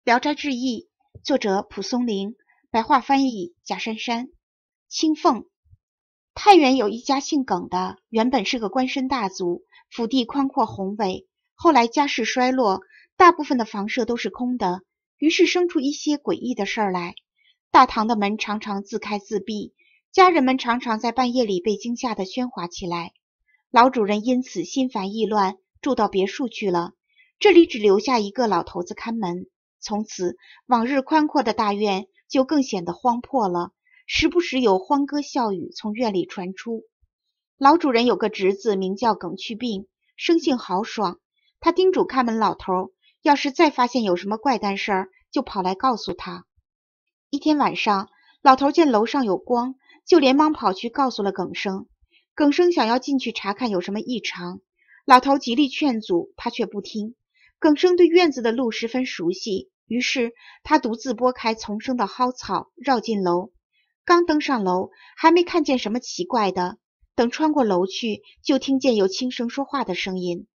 《聊斋志异》作者蒲松龄，白话翻译贾珊珊。青凤。太原有一家姓耿的，原本是个官绅大族，府地宽阔宏伟。后来家世衰落，大部分的房舍都是空的，于是生出一些诡异的事儿来。大堂的门常常自开自闭，家人们常常在半夜里被惊吓的喧哗起来。老主人因此心烦意乱，住到别墅去了。这里只留下一个老头子看门。从此，往日宽阔的大院就更显得荒破了。时不时有欢歌笑语从院里传出。老主人有个侄子，名叫耿去病，生性豪爽。他叮嘱看门老头，要是再发现有什么怪诞事儿，就跑来告诉他。一天晚上，老头见楼上有光，就连忙跑去告诉了耿生。耿生想要进去查看有什么异常，老头极力劝阻，他却不听。耿生对院子的路十分熟悉。于是他独自拨开丛生的蒿草，绕进楼。刚登上楼，还没看见什么奇怪的，等穿过楼去，就听见有轻声说话的声音。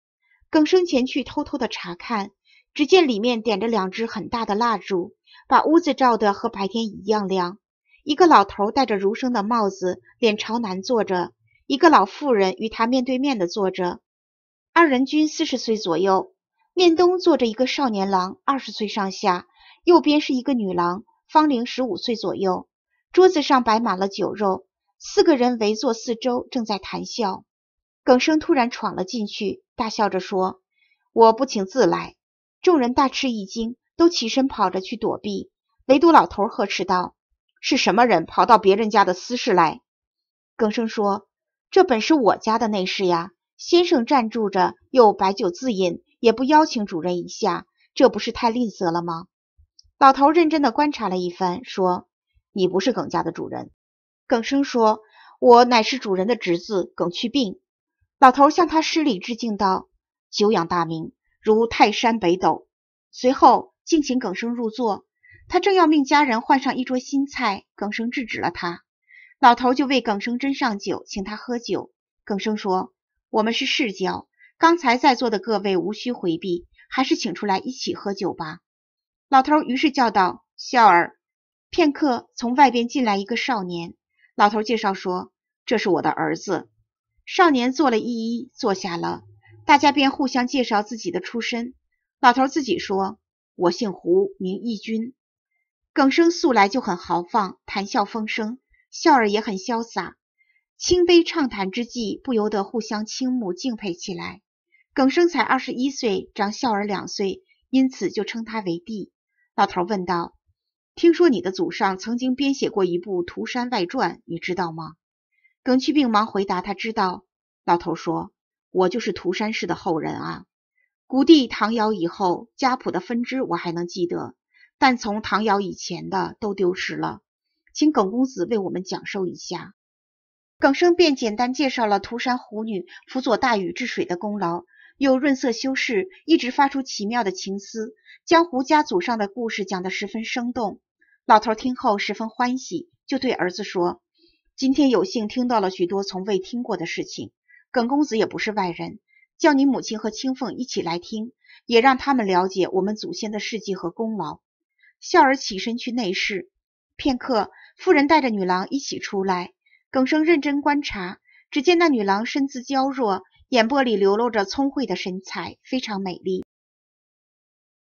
耿生前去偷偷的查看，只见里面点着两只很大的蜡烛，把屋子照得和白天一样亮。一个老头戴着儒生的帽子，脸朝南坐着；一个老妇人与他面对面的坐着，二人均四十岁左右。面东坐着一个少年郎，二十岁上下；右边是一个女郎，方龄十五岁左右。桌子上摆满了酒肉，四个人围坐四周，正在谈笑。耿生突然闯了进去，大笑着说：“我不请自来。”众人大吃一惊，都起身跑着去躲避。唯独老头呵斥道：“是什么人跑到别人家的私事来？”耿生说：“这本是我家的内室呀，先生暂住着，又摆酒自饮。”也不邀请主人一下，这不是太吝啬了吗？老头认真地观察了一番，说：“你不是耿家的主人。”耿生说：“我乃是主人的侄子耿去病。”老头向他施礼致敬道：“久仰大名，如泰山北斗。”随后，敬请耿生入座。他正要命家人换上一桌新菜，耿生制止了他。老头就为耿生斟上酒，请他喝酒。耿生说：“我们是世交。”刚才在座的各位无需回避，还是请出来一起喝酒吧。老头于是叫道：“笑儿。”片刻，从外边进来一个少年。老头介绍说：“这是我的儿子。”少年做了一揖，坐下了。大家便互相介绍自己的出身。老头自己说：“我姓胡，名义军。”耿生素来就很豪放，谈笑风生；笑儿也很潇洒。清杯畅谈之际，不由得互相倾慕敬佩起来。耿生才二十一岁，长孝儿两岁，因此就称他为弟。老头问道：“听说你的祖上曾经编写过一部《涂山外传》，你知道吗？”耿去病忙回答：“他知道。”老头说：“我就是涂山氏的后人啊。古帝唐尧以后，家谱的分支我还能记得，但从唐尧以前的都丢失了。请耿公子为我们讲授一下。”耿生便简单介绍了涂山虎女辅佐大禹治水的功劳。又润色修饰，一直发出奇妙的情思，将胡家祖上的故事讲得十分生动。老头听后十分欢喜，就对儿子说：“今天有幸听到了许多从未听过的事情，耿公子也不是外人，叫你母亲和青凤一起来听，也让他们了解我们祖先的事迹和功劳。”笑儿起身去内室，片刻，夫人带着女郎一起出来。耿生认真观察，只见那女郎身姿娇弱。眼波里流露着聪慧的神采，非常美丽。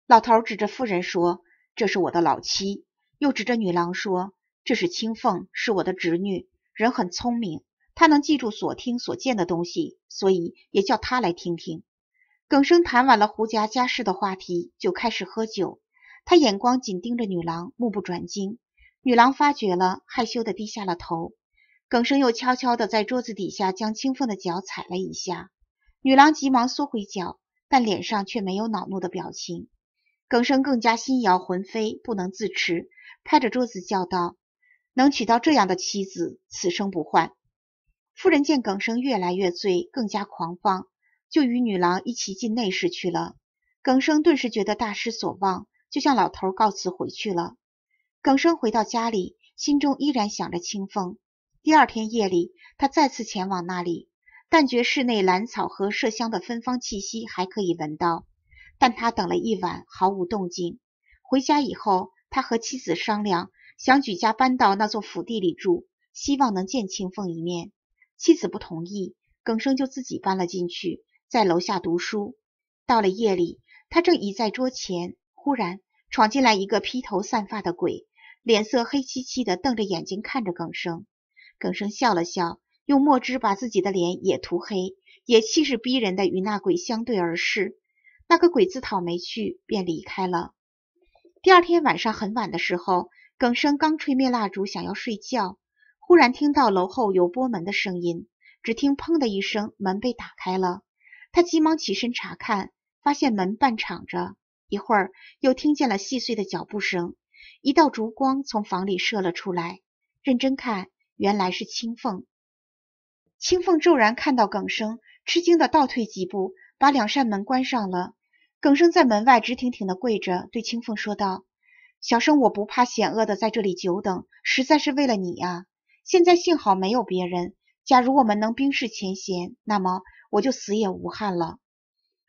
老头指着妇人说：“这是我的老妻。”又指着女郎说：“这是青凤，是我的侄女，人很聪明，她能记住所听所见的东西，所以也叫她来听听。”耿生谈完了胡家家事的话题，就开始喝酒。他眼光紧盯着女郎，目不转睛。女郎发觉了，害羞地低下了头。耿生又悄悄地在桌子底下将清风的脚踩了一下，女郎急忙缩回脚，但脸上却没有恼怒的表情。耿生更加心摇魂飞，不能自持，拍着桌子叫道：“能娶到这样的妻子，此生不换！”夫人见耿生越来越醉，更加狂放，就与女郎一起进内室去了。耿生顿时觉得大失所望，就向老头告辞回去了。耿生回到家里，心中依然想着清风。第二天夜里，他再次前往那里，但觉室内兰草和麝香的芬芳气息还可以闻到。但他等了一晚，毫无动静。回家以后，他和妻子商量，想举家搬到那座府邸里住，希望能见清风一面。妻子不同意，耿生就自己搬了进去，在楼下读书。到了夜里，他正倚在桌前，忽然闯进来一个披头散发的鬼，脸色黑漆漆的，瞪着眼睛看着耿生。耿生笑了笑，用墨汁把自己的脸也涂黑，也气势逼人的与那鬼相对而视。那个鬼自讨没趣，便离开了。第二天晚上很晚的时候，耿生刚吹灭蜡烛，想要睡觉，忽然听到楼后有拨门的声音。只听“砰”的一声，门被打开了。他急忙起身查看，发现门半敞着。一会儿，又听见了细碎的脚步声，一道烛光从房里射了出来。认真看。原来是青凤，青凤骤然看到耿生，吃惊的倒退几步，把两扇门关上了。耿生在门外直挺挺的跪着，对青凤说道：“小生我不怕险恶的在这里久等，实在是为了你呀。现在幸好没有别人，假如我们能冰释前嫌，那么我就死也无憾了。”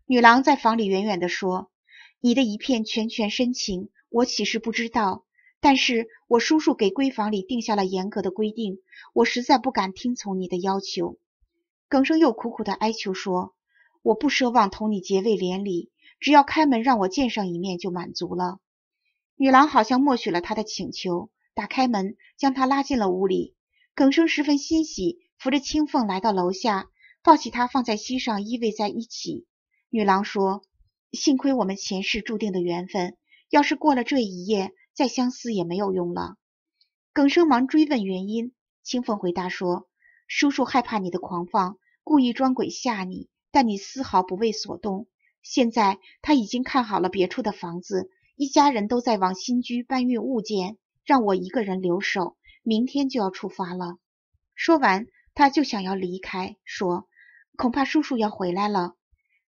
女郎在房里远远的说：“你的一片拳拳深情，我岂是不知道？”但是我叔叔给闺房里定下了严格的规定，我实在不敢听从你的要求。耿生又苦苦地哀求说：“我不奢望同你结为连理，只要开门让我见上一面就满足了。”女郎好像默许了他的请求，打开门将他拉进了屋里。耿生十分欣喜，扶着青凤来到楼下，抱起她放在膝上依偎在一起。女郎说：“幸亏我们前世注定的缘分，要是过了这一夜。”再相思也没有用了。耿生忙追问原因，清风回答说：“叔叔害怕你的狂放，故意装鬼吓你，但你丝毫不为所动。现在他已经看好了别处的房子，一家人都在往新居搬运物件，让我一个人留守，明天就要出发了。”说完，他就想要离开，说：“恐怕叔叔要回来了。”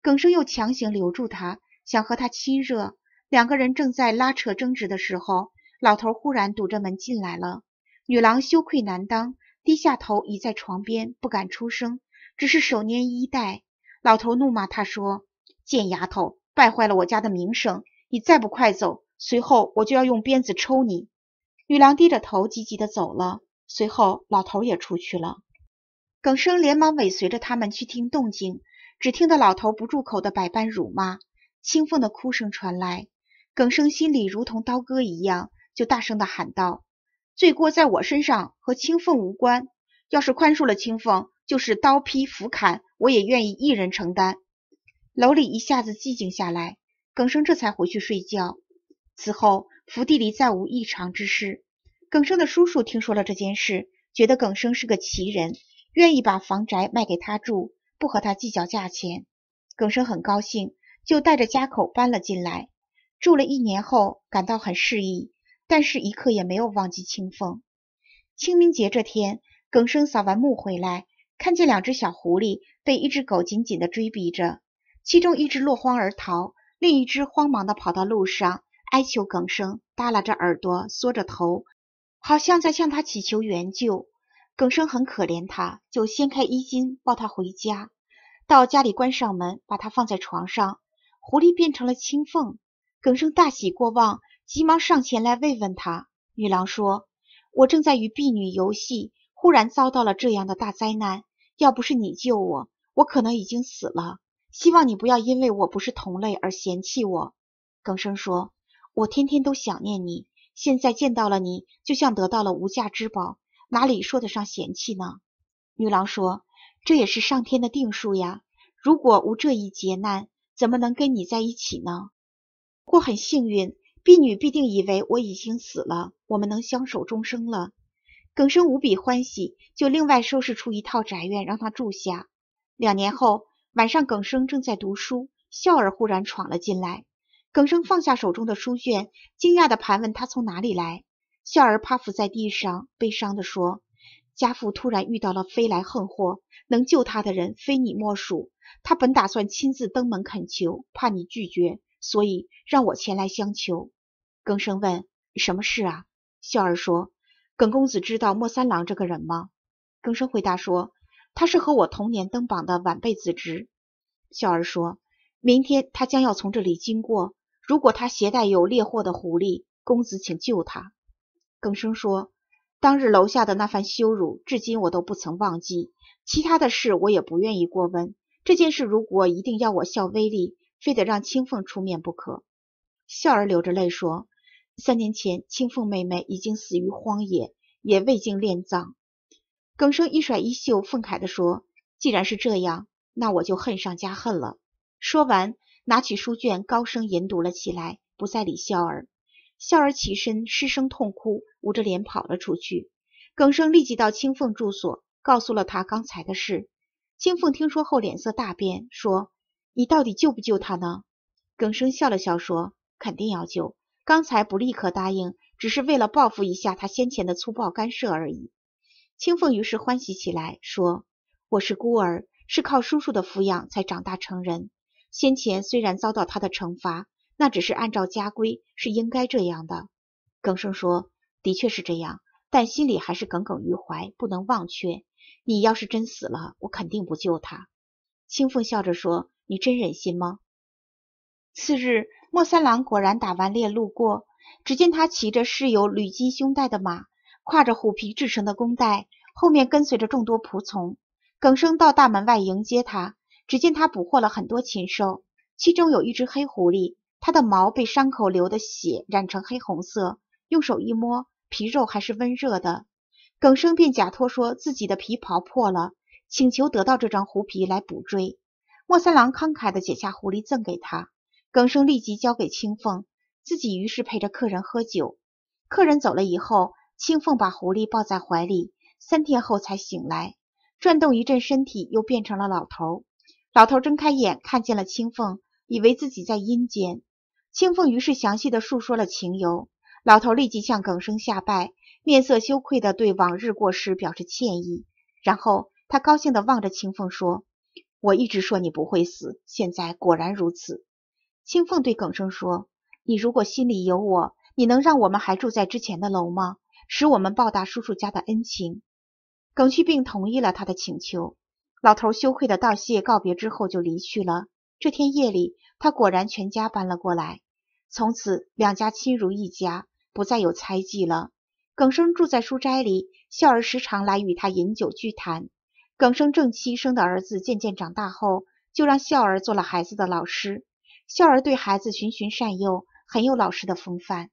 耿生又强行留住他，想和他亲热。两个人正在拉扯争执的时候，老头忽然堵着门进来了。女郎羞愧难当，低下头倚在床边，不敢出声，只是手捏衣带。老头怒骂她说：“贱丫头，败坏了我家的名声！你再不快走，随后我就要用鞭子抽你！”女郎低着头，急急地走了。随后，老头也出去了。耿生连忙尾随着他们去听动静，只听到老头不住口的百般辱骂，清凤的哭声传来。耿生心里如同刀割一样，就大声地喊道：“罪过在我身上，和青凤无关。要是宽恕了青凤，就是刀劈斧砍，我也愿意一人承担。”楼里一下子寂静下来，耿生这才回去睡觉。此后，福地里再无异常之事。耿生的叔叔听说了这件事，觉得耿生是个奇人，愿意把房宅卖给他住，不和他计较价钱。耿生很高兴，就带着家口搬了进来。住了一年后，感到很适宜，但是一刻也没有忘记青凤。清明节这天，耿生扫完墓回来，看见两只小狐狸被一只狗紧紧地追逼着，其中一只落荒而逃，另一只慌忙地跑到路上，哀求耿生，耷拉着耳朵，缩着头，好像在向他祈求援救。耿生很可怜他，就掀开衣襟抱他回家。到家里关上门，把他放在床上，狐狸变成了青凤。耿生大喜过望，急忙上前来慰问他。女郎说：“我正在与婢女游戏，忽然遭到了这样的大灾难。要不是你救我，我可能已经死了。希望你不要因为我不是同类而嫌弃我。”耿生说：“我天天都想念你，现在见到了你，就像得到了无价之宝，哪里说得上嫌弃呢？”女郎说：“这也是上天的定数呀。如果无这一劫难，怎么能跟你在一起呢？”过很幸运，婢女必定以为我已经死了，我们能相守终生了。耿生无比欢喜，就另外收拾出一套宅院让她住下。两年后，晚上耿生正在读书，笑儿忽然闯了进来。耿生放下手中的书卷，惊讶的盘问他从哪里来。笑儿趴伏在地上，悲伤地说：“家父突然遇到了飞来横祸，能救他的人非你莫属。他本打算亲自登门恳求，怕你拒绝。”所以让我前来相求。更生问：“什么事啊？”笑儿说：“耿公子知道莫三郎这个人吗？”更生回答说：“他是和我同年登榜的晚辈子侄。”笑儿说：“明天他将要从这里经过，如果他携带有猎获的狐狸，公子请救他。”更生说：“当日楼下的那番羞辱，至今我都不曾忘记。其他的事我也不愿意过问。这件事如果一定要我效微力。”非得让青凤出面不可。笑儿流着泪说：“三年前，青凤妹妹已经死于荒野，也未经殓葬。”耿生一甩衣袖，愤慨地说：“既然是这样，那我就恨上加恨了。”说完，拿起书卷，高声吟读了起来，不再理笑儿。笑儿起身，失声痛哭，捂着脸跑了出去。耿生立即到青凤住所，告诉了他刚才的事。青凤听说后，脸色大变，说。你到底救不救他呢？耿生笑了笑说：“肯定要救。刚才不立刻答应，只是为了报复一下他先前的粗暴干涉而已。”青凤于是欢喜起来说：“我是孤儿，是靠叔叔的抚养才长大成人。先前虽然遭到他的惩罚，那只是按照家规，是应该这样的。”耿生说：“的确是这样，但心里还是耿耿于怀，不能忘却。你要是真死了，我肯定不救他。”青凤笑着说。你真忍心吗？次日，莫三郎果然打完猎路过，只见他骑着饰有铝金胸带的马，挎着虎皮制成的弓袋，后面跟随着众多仆从。耿生到大门外迎接他，只见他捕获了很多禽兽，其中有一只黑狐狸，它的毛被伤口流的血染成黑红色，用手一摸，皮肉还是温热的。耿生便假托说自己的皮袍破了，请求得到这张狐皮来补缀。莫三郎慷慨地解下狐狸赠给他，耿生立即交给青凤，自己于是陪着客人喝酒。客人走了以后，青凤把狐狸抱在怀里，三天后才醒来，转动一阵身体，又变成了老头。老头睁开眼，看见了青凤，以为自己在阴间。青凤于是详细地述说了情由，老头立即向耿生下拜，面色羞愧地对往日过失表示歉意，然后他高兴地望着青凤说。我一直说你不会死，现在果然如此。青凤对耿生说：“你如果心里有我，你能让我们还住在之前的楼吗？使我们报答叔叔家的恩情。”耿去并同意了他的请求。老头羞愧的道谢，告别之后就离去了。这天夜里，他果然全家搬了过来。从此两家亲如一家，不再有猜忌了。耿生住在书斋里，笑儿时常来与他饮酒聚谈。耿生正妻生的儿子渐渐长大后，就让孝儿做了孩子的老师。孝儿对孩子循循善诱，很有老师的风范。